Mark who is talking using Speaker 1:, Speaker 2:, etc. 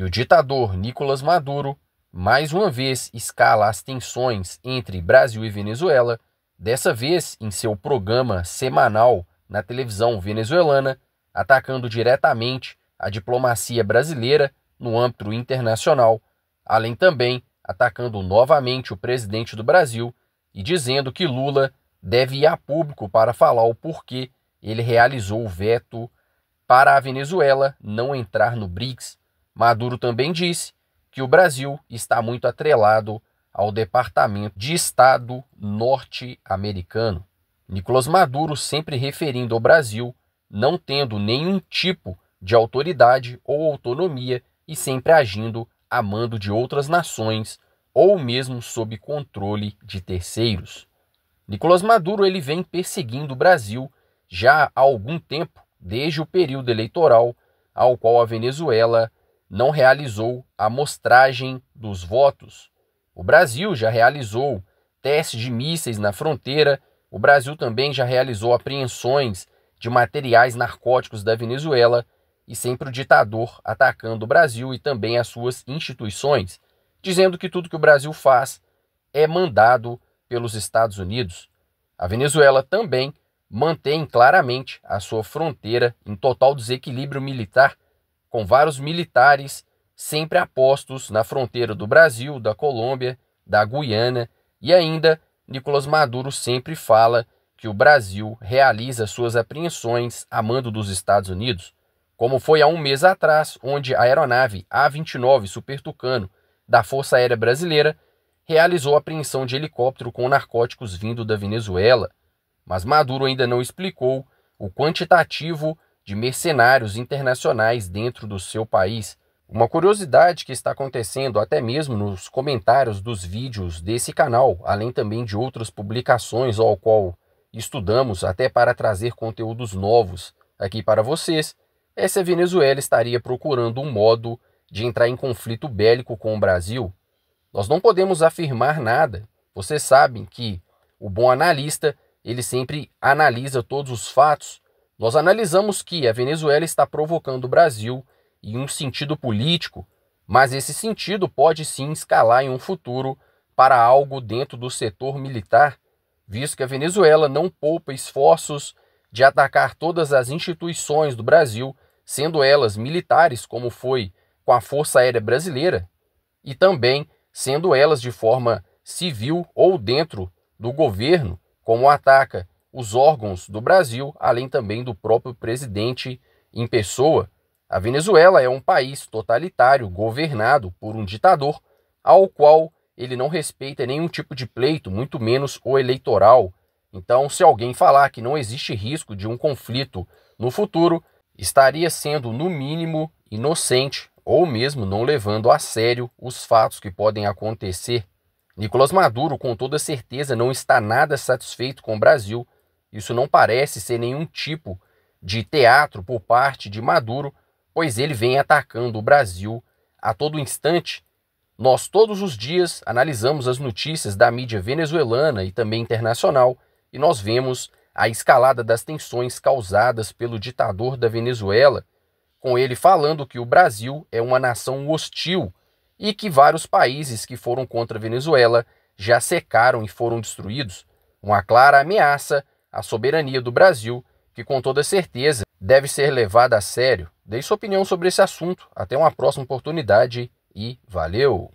Speaker 1: E o ditador Nicolás Maduro, mais uma vez, escala as tensões entre Brasil e Venezuela, dessa vez em seu programa semanal na televisão venezuelana, atacando diretamente a diplomacia brasileira no âmbito internacional, além também atacando novamente o presidente do Brasil e dizendo que Lula deve ir a público para falar o porquê ele realizou o veto para a Venezuela não entrar no BRICS Maduro também disse que o Brasil está muito atrelado ao Departamento de Estado norte-americano. Nicolás Maduro sempre referindo ao Brasil não tendo nenhum tipo de autoridade ou autonomia e sempre agindo a mando de outras nações ou mesmo sob controle de terceiros. Nicolás Maduro ele vem perseguindo o Brasil já há algum tempo, desde o período eleitoral ao qual a Venezuela não realizou amostragem dos votos. O Brasil já realizou testes de mísseis na fronteira, o Brasil também já realizou apreensões de materiais narcóticos da Venezuela e sempre o ditador atacando o Brasil e também as suas instituições, dizendo que tudo que o Brasil faz é mandado pelos Estados Unidos. A Venezuela também mantém claramente a sua fronteira em total desequilíbrio militar com vários militares sempre apostos na fronteira do Brasil, da Colômbia, da Guiana e ainda Nicolás Maduro sempre fala que o Brasil realiza suas apreensões a mando dos Estados Unidos, como foi há um mês atrás, onde a aeronave A-29 Super Tucano da Força Aérea Brasileira realizou apreensão de helicóptero com narcóticos vindo da Venezuela, mas Maduro ainda não explicou o quantitativo de mercenários internacionais dentro do seu país. Uma curiosidade que está acontecendo até mesmo nos comentários dos vídeos desse canal, além também de outras publicações ao qual estudamos até para trazer conteúdos novos aqui para vocês, é se a Venezuela estaria procurando um modo de entrar em conflito bélico com o Brasil. Nós não podemos afirmar nada. Vocês sabem que o bom analista, ele sempre analisa todos os fatos nós analisamos que a Venezuela está provocando o Brasil em um sentido político, mas esse sentido pode sim escalar em um futuro para algo dentro do setor militar, visto que a Venezuela não poupa esforços de atacar todas as instituições do Brasil, sendo elas militares, como foi com a Força Aérea Brasileira, e também sendo elas de forma civil ou dentro do governo, como ataca os órgãos do Brasil, além também do próprio presidente em pessoa. A Venezuela é um país totalitário governado por um ditador ao qual ele não respeita nenhum tipo de pleito, muito menos o eleitoral. Então, se alguém falar que não existe risco de um conflito no futuro, estaria sendo, no mínimo, inocente ou mesmo não levando a sério os fatos que podem acontecer. Nicolás Maduro, com toda certeza, não está nada satisfeito com o Brasil isso não parece ser nenhum tipo de teatro por parte de Maduro, pois ele vem atacando o Brasil a todo instante. Nós todos os dias analisamos as notícias da mídia venezuelana e também internacional e nós vemos a escalada das tensões causadas pelo ditador da Venezuela, com ele falando que o Brasil é uma nação hostil e que vários países que foram contra a Venezuela já secaram e foram destruídos, uma clara ameaça a soberania do Brasil, que com toda certeza deve ser levada a sério. Dei sua opinião sobre esse assunto. Até uma próxima oportunidade e valeu!